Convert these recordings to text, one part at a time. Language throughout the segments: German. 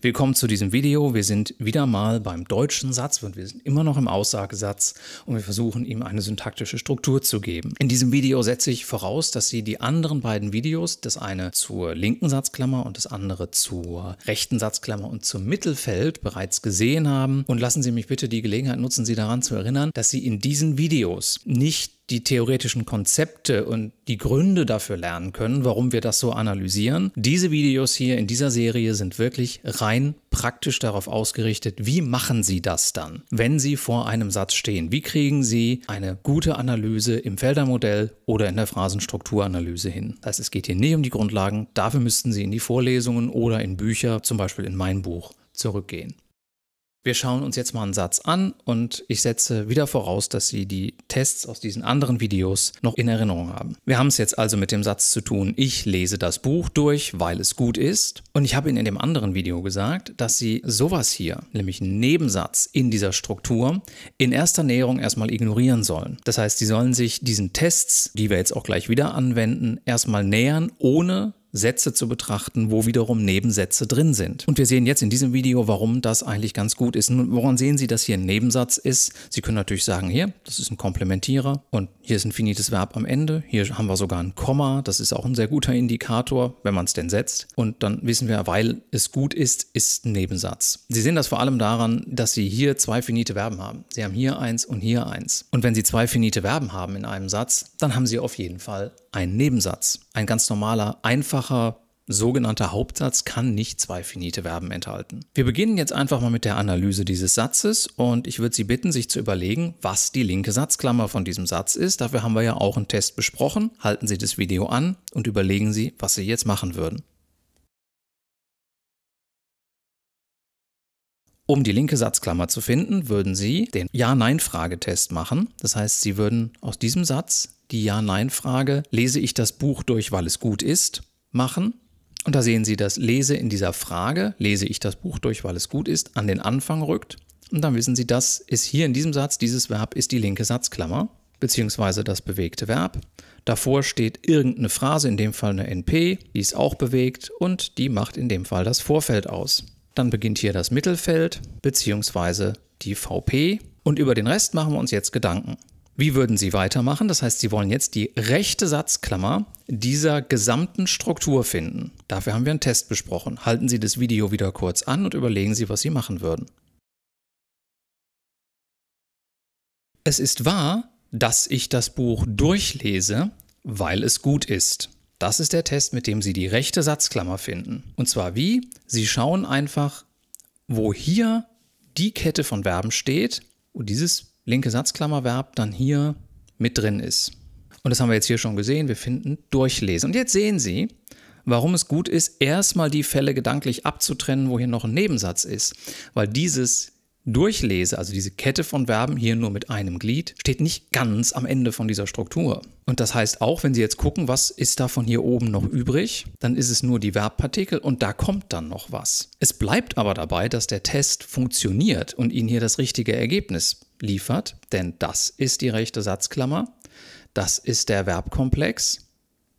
Willkommen zu diesem Video. Wir sind wieder mal beim deutschen Satz und wir sind immer noch im Aussagesatz und wir versuchen ihm eine syntaktische Struktur zu geben. In diesem Video setze ich voraus, dass Sie die anderen beiden Videos, das eine zur linken Satzklammer und das andere zur rechten Satzklammer und zum Mittelfeld bereits gesehen haben und lassen Sie mich bitte die Gelegenheit nutzen, Sie daran zu erinnern, dass Sie in diesen Videos nicht die theoretischen Konzepte und die Gründe dafür lernen können, warum wir das so analysieren. Diese Videos hier in dieser Serie sind wirklich rein praktisch darauf ausgerichtet, wie machen Sie das dann, wenn Sie vor einem Satz stehen? Wie kriegen Sie eine gute Analyse im Feldermodell oder in der Phrasenstrukturanalyse hin? Das heißt, es geht hier nicht um die Grundlagen, dafür müssten Sie in die Vorlesungen oder in Bücher, zum Beispiel in mein Buch, zurückgehen. Wir schauen uns jetzt mal einen Satz an und ich setze wieder voraus, dass Sie die Tests aus diesen anderen Videos noch in Erinnerung haben. Wir haben es jetzt also mit dem Satz zu tun, ich lese das Buch durch, weil es gut ist. Und ich habe Ihnen in dem anderen Video gesagt, dass Sie sowas hier, nämlich einen Nebensatz in dieser Struktur, in erster Näherung erstmal ignorieren sollen. Das heißt, Sie sollen sich diesen Tests, die wir jetzt auch gleich wieder anwenden, erstmal nähern, ohne Sätze zu betrachten, wo wiederum Nebensätze drin sind. Und wir sehen jetzt in diesem Video, warum das eigentlich ganz gut ist. Nun, woran sehen Sie, dass hier ein Nebensatz ist? Sie können natürlich sagen, hier, das ist ein Komplementierer und hier ist ein finites Verb am Ende. Hier haben wir sogar ein Komma. Das ist auch ein sehr guter Indikator, wenn man es denn setzt. Und dann wissen wir, weil es gut ist, ist ein Nebensatz. Sie sehen das vor allem daran, dass Sie hier zwei finite Verben haben. Sie haben hier eins und hier eins. Und wenn Sie zwei finite Verben haben in einem Satz, dann haben Sie auf jeden Fall ein Nebensatz. Ein ganz normaler, einfacher, sogenannter Hauptsatz kann nicht zwei finite Verben enthalten. Wir beginnen jetzt einfach mal mit der Analyse dieses Satzes und ich würde Sie bitten, sich zu überlegen, was die linke Satzklammer von diesem Satz ist. Dafür haben wir ja auch einen Test besprochen. Halten Sie das Video an und überlegen Sie, was Sie jetzt machen würden. Um die linke Satzklammer zu finden, würden Sie den Ja-Nein-Fragetest machen. Das heißt, Sie würden aus diesem Satz die Ja-Nein-Frage, lese ich das Buch durch, weil es gut ist, machen. Und da sehen Sie, dass lese in dieser Frage, lese ich das Buch durch, weil es gut ist, an den Anfang rückt. Und dann wissen Sie, das ist hier in diesem Satz, dieses Verb ist die linke Satzklammer, beziehungsweise das bewegte Verb. Davor steht irgendeine Phrase, in dem Fall eine NP, die ist auch bewegt und die macht in dem Fall das Vorfeld aus. Dann beginnt hier das Mittelfeld bzw. die VP. Und über den Rest machen wir uns jetzt Gedanken. Wie würden Sie weitermachen? Das heißt, Sie wollen jetzt die rechte Satzklammer dieser gesamten Struktur finden. Dafür haben wir einen Test besprochen. Halten Sie das Video wieder kurz an und überlegen Sie, was Sie machen würden. Es ist wahr, dass ich das Buch durchlese, weil es gut ist. Das ist der Test, mit dem Sie die rechte Satzklammer finden. Und zwar wie? Sie schauen einfach, wo hier die Kette von Verben steht und dieses linke Satzklammerverb dann hier mit drin ist. Und das haben wir jetzt hier schon gesehen. Wir finden durchlesen. Und jetzt sehen Sie, warum es gut ist, erstmal die Fälle gedanklich abzutrennen, wo hier noch ein Nebensatz ist. Weil dieses durchlese, also diese Kette von Verben hier nur mit einem Glied, steht nicht ganz am Ende von dieser Struktur. Und das heißt auch, wenn Sie jetzt gucken, was ist da von hier oben noch übrig, dann ist es nur die Verbpartikel und da kommt dann noch was. Es bleibt aber dabei, dass der Test funktioniert und Ihnen hier das richtige Ergebnis liefert, denn das ist die rechte Satzklammer, das ist der Verbkomplex,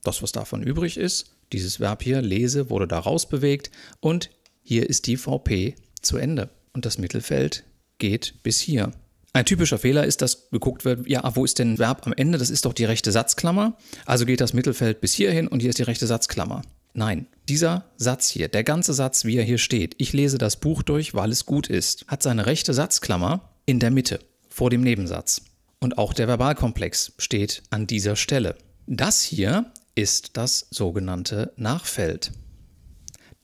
das was davon übrig ist, dieses Verb hier, lese, wurde da rausbewegt und hier ist die VP zu Ende und das Mittelfeld geht bis hier. Ein typischer Fehler ist, dass geguckt wird, ja, wo ist denn Verb am Ende? Das ist doch die rechte Satzklammer. Also geht das Mittelfeld bis hierhin und hier ist die rechte Satzklammer. Nein, dieser Satz hier, der ganze Satz, wie er hier steht, ich lese das Buch durch, weil es gut ist, hat seine rechte Satzklammer in der Mitte, vor dem Nebensatz. Und auch der Verbalkomplex steht an dieser Stelle. Das hier ist das sogenannte Nachfeld.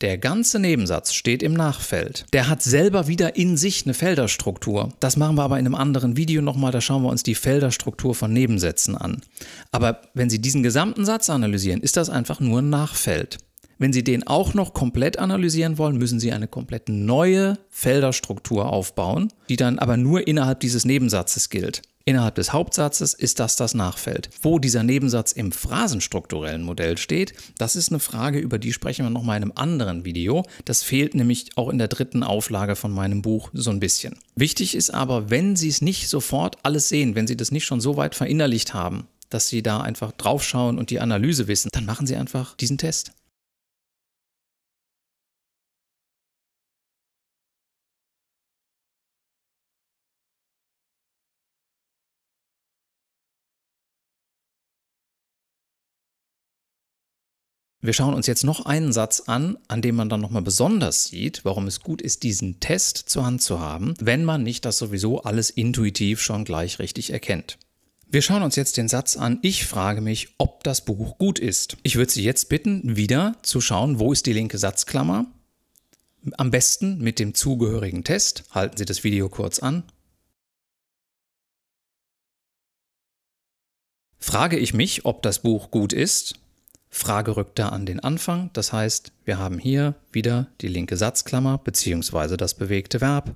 Der ganze Nebensatz steht im Nachfeld. Der hat selber wieder in sich eine Felderstruktur. Das machen wir aber in einem anderen Video nochmal, da schauen wir uns die Felderstruktur von Nebensätzen an. Aber wenn Sie diesen gesamten Satz analysieren, ist das einfach nur ein Nachfeld. Wenn Sie den auch noch komplett analysieren wollen, müssen Sie eine komplett neue Felderstruktur aufbauen, die dann aber nur innerhalb dieses Nebensatzes gilt. Innerhalb des Hauptsatzes ist das das Nachfeld. Wo dieser Nebensatz im phrasenstrukturellen Modell steht, das ist eine Frage, über die sprechen wir nochmal in einem anderen Video. Das fehlt nämlich auch in der dritten Auflage von meinem Buch so ein bisschen. Wichtig ist aber, wenn Sie es nicht sofort alles sehen, wenn Sie das nicht schon so weit verinnerlicht haben, dass Sie da einfach draufschauen und die Analyse wissen, dann machen Sie einfach diesen Test. Wir schauen uns jetzt noch einen Satz an, an dem man dann nochmal besonders sieht, warum es gut ist, diesen Test zur Hand zu haben, wenn man nicht das sowieso alles intuitiv schon gleich richtig erkennt. Wir schauen uns jetzt den Satz an, ich frage mich, ob das Buch gut ist. Ich würde Sie jetzt bitten, wieder zu schauen, wo ist die linke Satzklammer. Am besten mit dem zugehörigen Test. Halten Sie das Video kurz an. Frage ich mich, ob das Buch gut ist, Frage rückt da an den Anfang, das heißt, wir haben hier wieder die linke Satzklammer bzw. das bewegte Verb.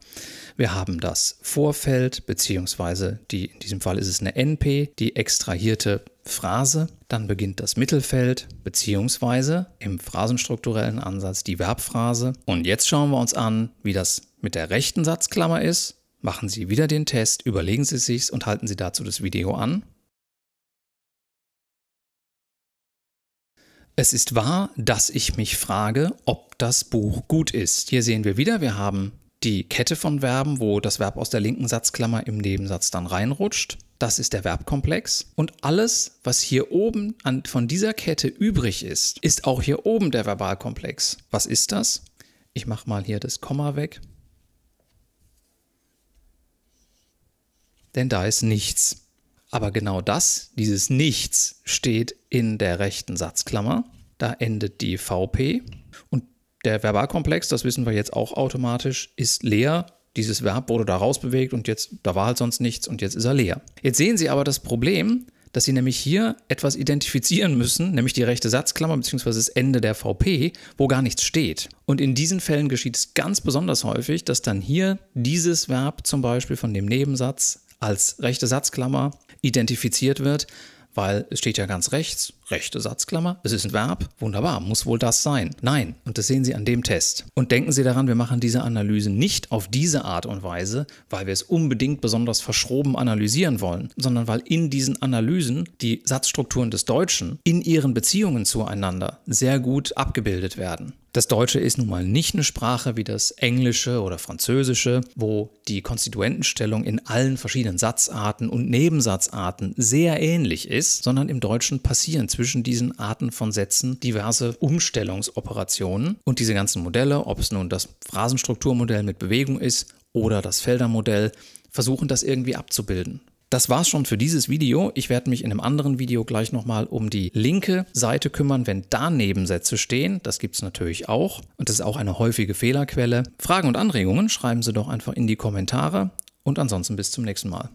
Wir haben das Vorfeld bzw. die, in diesem Fall ist es eine NP, die extrahierte Phrase. Dann beginnt das Mittelfeld bzw. im phrasenstrukturellen Ansatz die Verbphrase. Und jetzt schauen wir uns an, wie das mit der rechten Satzklammer ist. Machen Sie wieder den Test, überlegen Sie sich's und halten Sie dazu das Video an. Es ist wahr, dass ich mich frage, ob das Buch gut ist. Hier sehen wir wieder, wir haben die Kette von Verben, wo das Verb aus der linken Satzklammer im Nebensatz dann reinrutscht. Das ist der Verbkomplex. Und alles, was hier oben an, von dieser Kette übrig ist, ist auch hier oben der Verbalkomplex. Was ist das? Ich mache mal hier das Komma weg. Denn da ist nichts. Aber genau das, dieses Nichts, steht in der rechten Satzklammer. Da endet die VP. Und der Verbalkomplex, das wissen wir jetzt auch automatisch, ist leer. Dieses Verb wurde da rausbewegt und jetzt, da war halt sonst nichts und jetzt ist er leer. Jetzt sehen Sie aber das Problem, dass Sie nämlich hier etwas identifizieren müssen, nämlich die rechte Satzklammer bzw. das Ende der VP, wo gar nichts steht. Und in diesen Fällen geschieht es ganz besonders häufig, dass dann hier dieses Verb zum Beispiel von dem Nebensatz als rechte Satzklammer identifiziert wird, weil es steht ja ganz rechts, rechte Satzklammer, es ist ein Verb, wunderbar, muss wohl das sein. Nein, und das sehen Sie an dem Test. Und denken Sie daran, wir machen diese Analyse nicht auf diese Art und Weise, weil wir es unbedingt besonders verschroben analysieren wollen, sondern weil in diesen Analysen die Satzstrukturen des Deutschen in ihren Beziehungen zueinander sehr gut abgebildet werden. Das Deutsche ist nun mal nicht eine Sprache wie das Englische oder Französische, wo die Konstituentenstellung in allen verschiedenen Satzarten und Nebensatzarten sehr ähnlich ist, sondern im Deutschen passieren zwischen diesen Arten von Sätzen diverse Umstellungsoperationen und diese ganzen Modelle, ob es nun das Phrasenstrukturmodell mit Bewegung ist oder das Feldermodell, versuchen das irgendwie abzubilden. Das war's schon für dieses Video. Ich werde mich in einem anderen Video gleich nochmal um die linke Seite kümmern, wenn da Nebensätze stehen. Das gibt's natürlich auch. Und das ist auch eine häufige Fehlerquelle. Fragen und Anregungen schreiben Sie doch einfach in die Kommentare. Und ansonsten bis zum nächsten Mal.